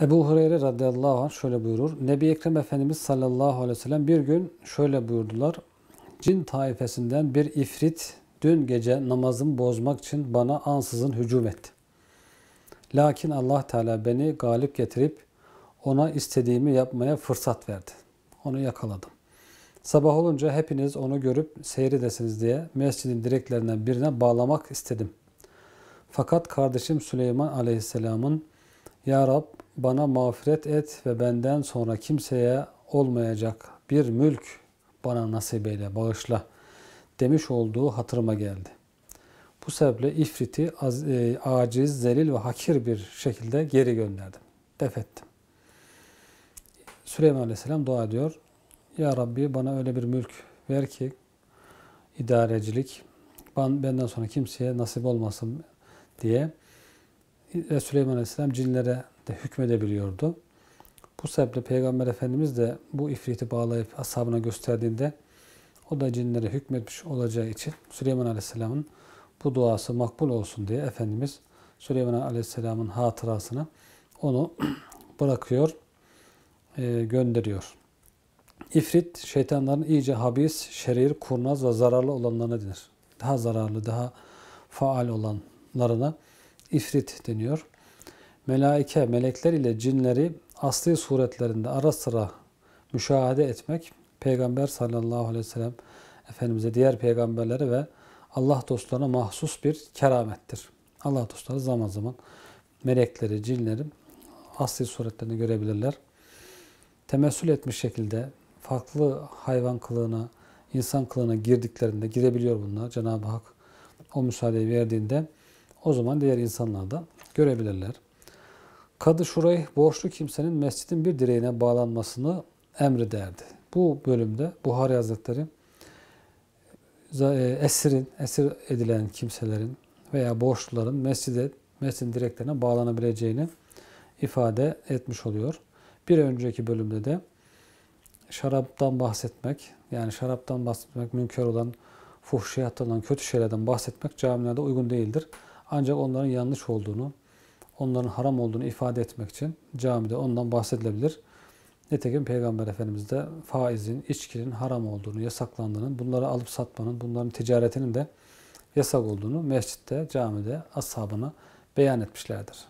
Ebu Hureyre radıyallahu anh şöyle buyurur. Nebi Ekrem Efendimiz sallallahu aleyhi ve sellem bir gün şöyle buyurdular. Cin taifesinden bir ifrit dün gece namazımı bozmak için bana ansızın hücum etti. Lakin Allah Teala beni galip getirip ona istediğimi yapmaya fırsat verdi. Onu yakaladım. Sabah olunca hepiniz onu görüp seyredesiniz diye mescidin direklerinden birine bağlamak istedim. Fakat kardeşim Süleyman Aleyhisselam'ın Ya Rab bana mağfiret et ve benden sonra kimseye olmayacak bir mülk bana nasip eyle, bağışla demiş olduğu hatırıma geldi. Bu sebeple ifriti az, e, aciz, zelil ve hakir bir şekilde geri gönderdim. Defettim. Süleyman Aleyhisselam dua ediyor. Ya Rabbi bana öyle bir mülk ver ki idarecilik ben, benden sonra kimseye nasip olmasın diye. E, Süleyman Aleyhisselam cinlere de hükmedebiliyordu. Bu sebeple Peygamber Efendimiz de bu ifriti bağlayıp ashabına gösterdiğinde o da cinlere hükmetmiş olacağı için Süleyman Aleyhisselam'ın bu duası makbul olsun diye Efendimiz Süleyman Aleyhisselam'ın hatırasına onu bırakıyor, e, gönderiyor. İfrit şeytanların iyice habis, şerir, kurnaz ve zararlı olanlarına denir. Daha zararlı, daha faal olanlarına ifrit deniyor melaike, melekler ile cinleri asli suretlerinde ara sıra müşahede etmek Peygamber sallallahu aleyhi ve sellem Efendimiz'e, diğer peygamberlere ve Allah dostlarına mahsus bir keramettir. Allah dostları zaman zaman melekleri, cinleri asli suretlerini görebilirler. Temessül etmiş şekilde farklı hayvan kılığına, insan kılığına girdiklerinde girebiliyor bunlar. Cenab-ı Hak o müsaadeyi verdiğinde o zaman diğer insanlar da görebilirler. Kadı Şurayh borçlu kimsenin mescidin bir direğine bağlanmasını emrederdi. Bu bölümde Buhari Hazretleri e, esirin, esir edilen kimselerin veya borçluların mescide, mescidin direklerine bağlanabileceğini ifade etmiş oluyor. Bir önceki bölümde de şaraptan bahsetmek, yani şaraptan bahsetmek münker olan, fuhşiyat olan kötü şeylerden bahsetmek camilerde uygun değildir. Ancak onların yanlış olduğunu, onların haram olduğunu ifade etmek için camide ondan bahsedilebilir. Nitekim Peygamber Efendimiz de faizin, içkinin haram olduğunu, yasaklandığının, bunları alıp satmanın, bunların ticaretinin de yasak olduğunu mescitte, camide ashabına beyan etmişlerdir.